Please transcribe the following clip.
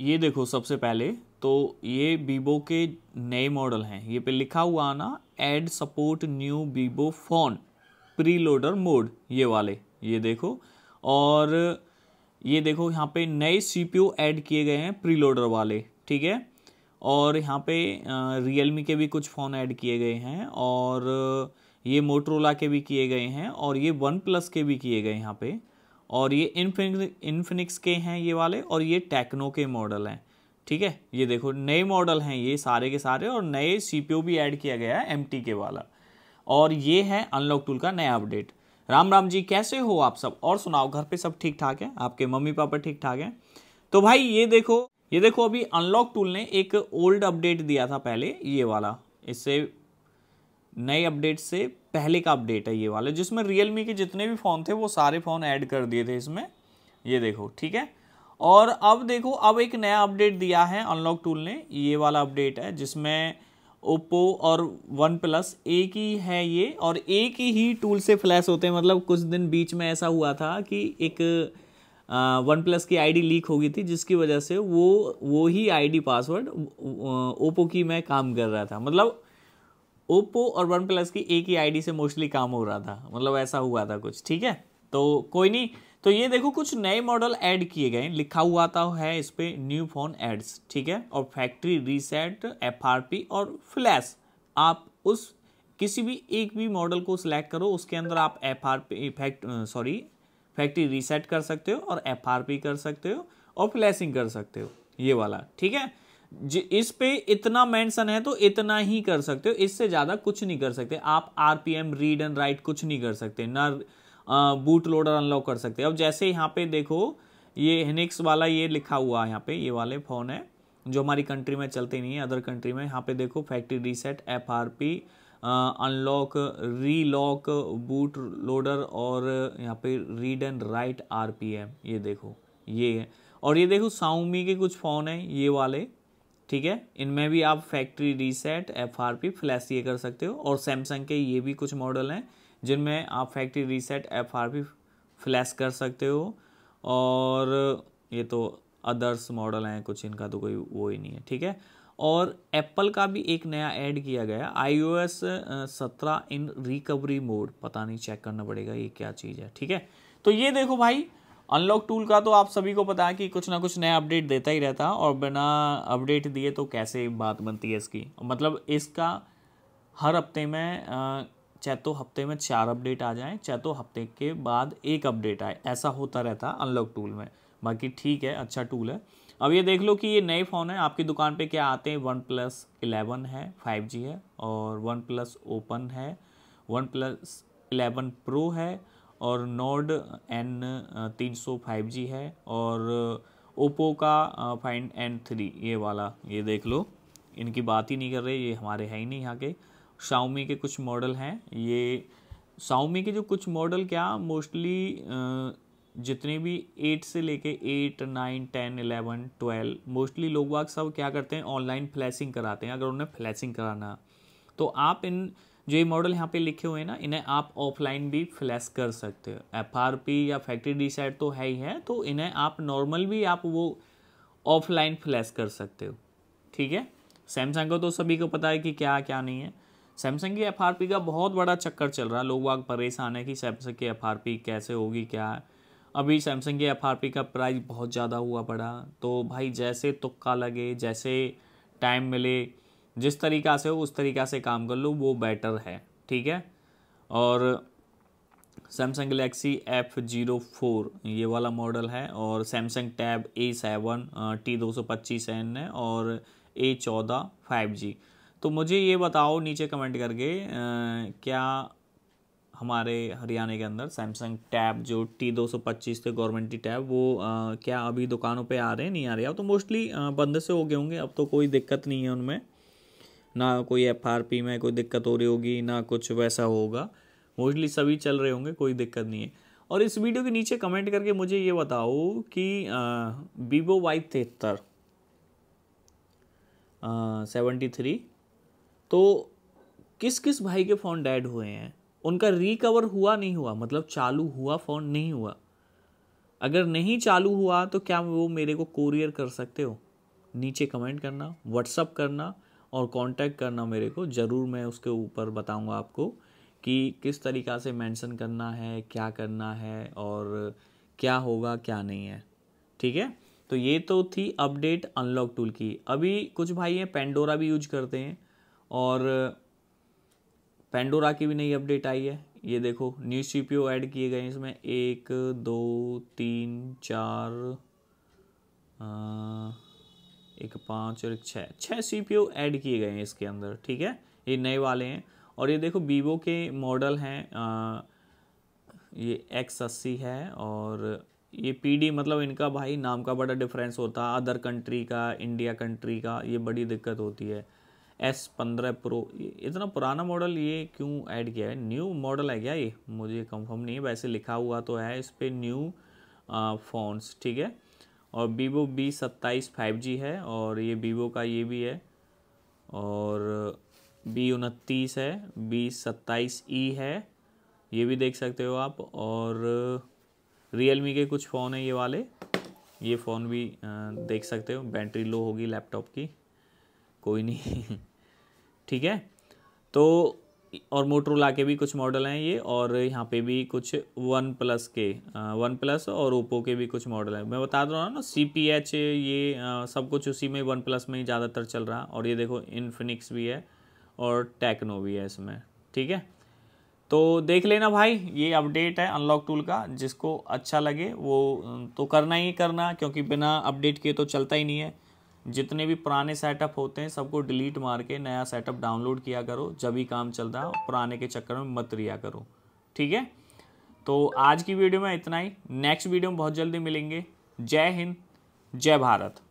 ये देखो सबसे पहले तो ये बीबो के नए मॉडल हैं ये पे लिखा हुआ आना add support new Vivo phone preloader mode ये वाले ये देखो और ये देखो यहाँ पे नए सी पी ऐड किए गए हैं प्री लोडर वाले ठीक है और यहाँ पे रियल मी के भी कुछ फ़ोन ऐड किए गए हैं और ये मोटरोला के भी किए गए हैं और ये वन प्लस के भी किए गए यहाँ पे और ये इनफिनिक्स के हैं ये वाले और ये टेक्नो के मॉडल हैं ठीक है ये देखो नए मॉडल हैं ये सारे के सारे और नए सी भी ऐड किया गया है एम के वाला और ये है अनलॉक टूल का नया अपडेट राम राम जी कैसे हो आप सब और सुनाओ घर पे सब ठीक ठाक है आपके मम्मी पापा ठीक ठाक हैं तो भाई ये देखो ये देखो अभी अनलॉक टूल ने एक ओल्ड अपडेट दिया था पहले ये वाला इससे नए अपडेट से पहले का अपडेट है ये वाला जिसमें रियलमी के जितने भी फ़ोन थे वो सारे फ़ोन ऐड कर दिए थे इसमें ये देखो ठीक है और अब देखो अब एक नया अपडेट दिया है अनलॉक टूल ने ये वाला अपडेट है जिसमें ओप्पो और वन प्लस एक ही है ये और एक ही टूल से फ्लैश होते हैं मतलब कुछ दिन बीच में ऐसा हुआ था कि एक वन प्लस की आईडी लीक हो गई थी जिसकी वजह से वो वो ही आईडी पासवर्ड ओप्पो की मैं काम कर रहा था मतलब ओप्पो और वन प्लस की एक ही आईडी से मोस्टली काम हो रहा था मतलब ऐसा हुआ था कुछ ठीक है तो कोई नहीं तो ये देखो कुछ नए मॉडल ऐड किए गए लिखा हुआ था है इस पर न्यू फोन एड्स ठीक है और फैक्ट्री रीसेट एफ और फ्लैश आप उस किसी भी एक भी मॉडल को सिलेक्ट करो उसके अंदर आप F R P fact sorry factory reset कर सकते हो और एफ आर पी कर सकते हो और फ्लैशिंग कर सकते हो ये वाला ठीक है इस पे इतना मेंशन है तो इतना ही कर सकते हो इससे ज़्यादा कुछ नहीं कर सकते आप आरपीएम रीड एंड राइट कुछ नहीं कर सकते ना बूट लोडर अनलॉक कर सकते अब जैसे यहाँ पे देखो ये हेनिक्स वाला ये लिखा हुआ है यहाँ पे ये वाले फ़ोन है जो हमारी कंट्री में चलते नहीं है अदर कंट्री में यहाँ पे देखो factory reset F R P unlock relock bootloader और यहाँ पे read and write R P M ये देखो ये है और ये देखो साउमी के कुछ फ़ोन हैं ये वाले ठीक है इनमें भी आप factory reset F R P flash ये कर सकते हो और सैमसंग के ये भी कुछ मॉडल हैं जिनमें आप factory reset F R P flash कर सकते हो और ये तो अदर्स मॉडल हैं कुछ इनका तो कोई वो ही नहीं है ठीक है और एप्पल का भी एक नया ऐड किया गया आई ओ एस सत्रह इन रिकवरी मोड पता नहीं चेक करना पड़ेगा ये क्या चीज़ है ठीक है तो ये देखो भाई अनलॉक टूल का तो आप सभी को पता है कि कुछ ना कुछ नया अपडेट देता ही रहता और बिना अपडेट दिए तो कैसे बात बनती है इसकी मतलब इसका हर हफ्ते में चाहे तो हफ्ते में चार अपडेट आ जाएँ तो हफ्ते के बाद एक अपडेट आए ऐसा होता रहता अनलॉक टूल में बाकी ठीक है अच्छा टूल है अब ये देख लो कि ये नए फ़ोन है आपकी दुकान पे क्या आते हैं वन प्लस इलेवन है फाइव जी है और वन प्लस ओपन है वन प्लस इलेवन प्रो है और नोड एन तीन सौ फाइव जी है और ओप्पो का फाइंड एन थ्री ये वाला ये देख लो इनकी बात ही नहीं कर रहे ये हमारे हैं ही नहीं यहाँ के शाओमी के कुछ मॉडल हैं ये शाओमी के जो कुछ मॉडल क्या मोस्टली जितने भी एट से लेके eight nine ten eleven twelve mostly लोग बाग सब क्या करते हैं ऑनलाइन फ्लैशिंग कराते हैं अगर उन्हें फ्लैशिंग कराना तो आप इन जो ये मॉडल यहाँ पे लिखे हुए हैं ना इन्हें आप ऑफलाइन भी फ्लैश कर सकते हो एफआरपी या फैक्ट्री डिसाइड तो है ही है तो इन्हें आप नॉर्मल भी आप वो ऑफलाइन फ्लैश कर सकते हो ठीक है सैमसंग का तो सभी को पता है कि क्या क्या नहीं है सैमसंग की एफ का बहुत बड़ा चक्कर चल रहा है लोग वाग परेशान है कि सैमसंग की एफ कैसे होगी क्या है अभी सैमसंग की एफ का प्राइस बहुत ज़्यादा हुआ पड़ा तो भाई जैसे तुक्का लगे जैसे टाइम मिले जिस तरीक़ा से हो उस तरीक़ा से काम कर लो वो बेटर है ठीक है और Samsung Galaxy F zero four ये वाला मॉडल है और Samsung tab A seven T दो सौ पच्चीस एन है और ए चौदह फाइव जी तो मुझे ये बताओ नीचे कमेंट करके आ, क्या हमारे हरियाणा के अंदर सैमसंग टैब जो टी दो सौ पच्चीस थे गवर्नमेंट की टैब वो आ, क्या अभी दुकानों पे आ रहे हैं नहीं आ रहे अब तो मोस्टली बंद से हो गए होंगे अब तो कोई दिक्कत नहीं है उनमें ना कोई एफ आर पी में कोई दिक्कत हो रही होगी ना कुछ वैसा होगा मोस्टली सभी चल रहे होंगे कोई दिक्कत नहीं है और इस वीडियो के नीचे कमेंट करके मुझे ये बताओ कि वीवो वाई तिहत्तर सेवेंटी थ्री तो किस किस भाई के फ़ोन डेड हुए हैं उनका रिकवर हुआ नहीं हुआ मतलब चालू हुआ फ़ोन नहीं हुआ अगर नहीं चालू हुआ तो क्या वो मेरे को कोरियर कर सकते हो नीचे कमेंट करना व्हाट्सअप करना और कांटेक्ट करना मेरे को ज़रूर मैं उसके ऊपर बताऊंगा आपको कि किस तरीक़ा से मेंशन करना है क्या करना है और क्या होगा क्या नहीं है ठीक है तो ये तो थी अपडेट अनलॉक टूल की अभी कुछ भाई हैं पेंडोरा भी यूज करते हैं और पेंडोरा की भी नई अपडेट आई है ये देखो न्यू सी पी ऐड किए गए हैं इसमें एक दो तीन चार आ, एक पाँच और एक छः छः सी पी ऐड किए गए हैं इसके अंदर ठीक है ये नए वाले हैं और ये देखो वीवो के मॉडल हैं ये एक्स अस्सी है और ये पीडी मतलब इनका भाई नाम का बड़ा डिफरेंस होता है अदर कंट्री का इंडिया कंट्री का ये बड़ी दिक्कत होती है एस पंद्रह प्रो इतना पुराना मॉडल ये क्यों ऐड किया है न्यू मॉडल है क्या ये मुझे कंफर्म नहीं है वैसे लिखा हुआ तो है इस पर न्यू फ़ोन्स ठीक है और वीवो बी सत्ताईस फाइव जी है और ये वीवो का ये भी है और बी उनतीस है बी सत्ताईस ई e है ये भी देख सकते हो आप और रियलमी के कुछ फ़ोन है ये वाले ये फ़ोन भी देख सकते हो बैटरी लो होगी लैपटॉप की कोई नहीं ठीक है तो और मोटरोला के भी कुछ मॉडल हैं ये और यहाँ पे भी कुछ वन प्लस के वन प्लस और ओप्पो के भी कुछ मॉडल हैं मैं बता रहा हूँ ना सी पी एच ये आ, सब कुछ उसी में वन प्लस में ही ज़्यादातर चल रहा और ये देखो इनफिनिक्स भी है और टेक्नो भी है इसमें ठीक है तो देख लेना भाई ये अपडेट है अनलॉक टूल का जिसको अच्छा लगे वो तो करना ही करना क्योंकि बिना अपडेट के तो चलता ही नहीं है जितने भी पुराने सेटअप होते हैं सबको डिलीट मार के नया सेटअप डाउनलोड किया करो जब भी काम चल रहा हो पुराने के चक्कर में मत रिया करो ठीक है तो आज की वीडियो में इतना ही नेक्स्ट वीडियो में बहुत जल्दी मिलेंगे जय हिंद जय भारत